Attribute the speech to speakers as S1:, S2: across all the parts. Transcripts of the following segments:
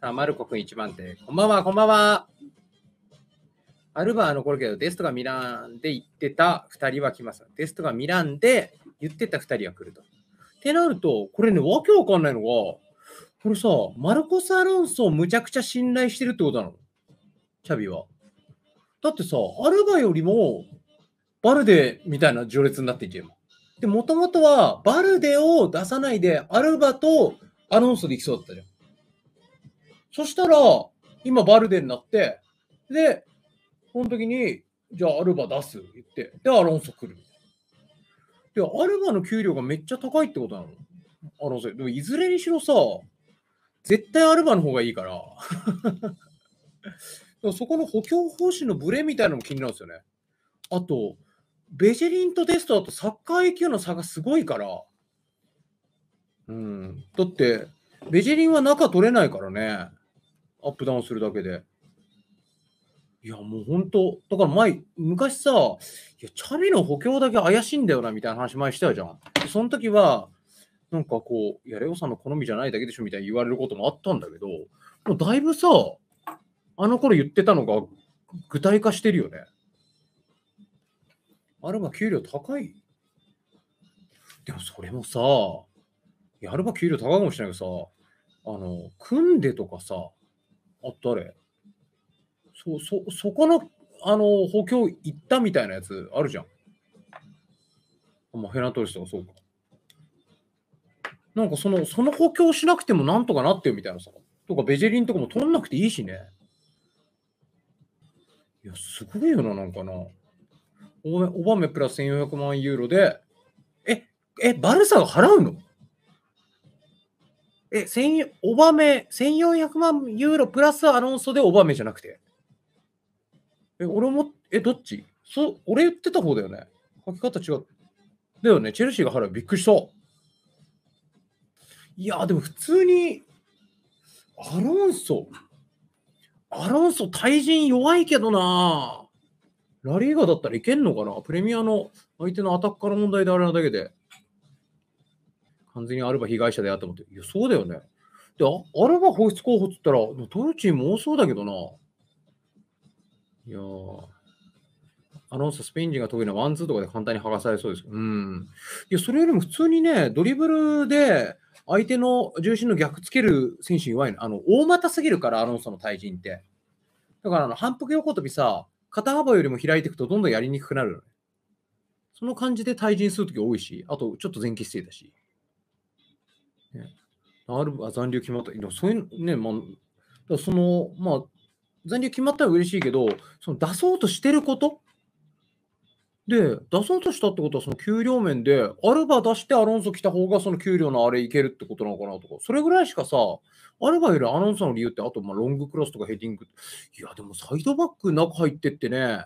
S1: さあ、マルコ君1番手。こんばんは、こんばんは。アルバは残るけど、デストがミランで言ってた2人は来ます。デストがミランで言ってた2人は来ると。ってなると、これね、わけわかんないのが、これさ、マルコス・アロンソをむちゃくちゃ信頼してるってことなのチャビは。だってさ、アルバよりも、バルデみたいな序列になっていけば。で、もともとは、バルデを出さないで、アルバとアロンソで行きそうだったじゃん。そしたら、今バルデになって、で、この時に、じゃあアルバ出す言って、で、アロンソ来る。で、アルバの給料がめっちゃ高いってことなのアロンソ。でも、いずれにしろさ、絶対アルバの方がいいから。そこの補強方針のブレみたいなのも気になるんですよね。あと、ベジェリンとテストだとサッカー IQ の差がすごいから。うん。だって、ベジェリンは中取れないからね。アップダウンするだけで。いや、もう本当、だから前、昔さ、いや、チャリの補強だけ怪しいんだよな、みたいな話前したじゃん。その時は、なんかこう、や、れよさんの好みじゃないだけでしょ、みたいに言われることもあったんだけど、もうだいぶさ、あの頃言ってたのが具体化してるよね。あれば給料高いでもそれもさ、やれば給料高いかもしれないけどさ、あの、組んでとかさ、あったれ。そ、そ、そこの、あの、補強行ったみたいなやつあるじゃん。あまあ、ヘナトリスとかそうか。なんかその、その補強しなくてもなんとかなってよみたいなさ。とか、ベジェリンとかも取んなくていいしね。いや、すごいよな、なんかな。オバメプラス1400万ユーロで、え、え、バルサが払うのえ、千、オバメ、千四百万ユーロプラスアロンソでオバメじゃなくて。え、俺も、え、どっちそう、俺言ってた方だよね。書き方違う。だよね、チェルシーが払う。びっくりした。いや、でも普通に、アロンソ、アロンソ、対人弱いけどな。ラリーガだったらいけんのかなプレミアの相手のアタッカーの問題であれなだけで。完全にアルバ被害者だよと思って、いや、そうだよね。で、アルバ放出候補っつったら、トヨチーも多そうだけどな。いやあのスペイン人が得意なワンツーとかで簡単に剥がされそうです。うん。いや、それよりも普通にね、ドリブルで相手の重心の逆つける選手弱いの。あの、大股すぎるから、アロンソの対人って。だから、あの、反復横跳びさ、肩幅よりも開いていくとどんどんやりにくくなるのね。その感じで対人するとき多いし、あと、ちょっと前傾姿勢だし。ね、あるあ残留決まった、そういうね、まあ、その、まあ、残留決まったら嬉しいけど、その出そうとしてることで、出そうとしたってことは、その給料面で、アルバ出してアロンソ来た方が、その給料のあれいけるってことなのかなとか、それぐらいしかさ、アルバよりアロンソの理由って、あと、まロングクロスとかヘディング。いや、でもサイドバック中入ってってね、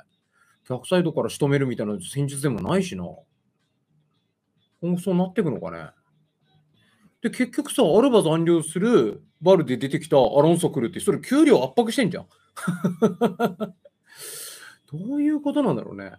S1: 逆サイドから仕留めるみたいな戦術でもないしな。今後そうなっていくのかね。で、結局さ、アルバ残留するバルで出てきたアロンソ来るって、それ給料圧迫してんじゃん。どういうことなんだろうね。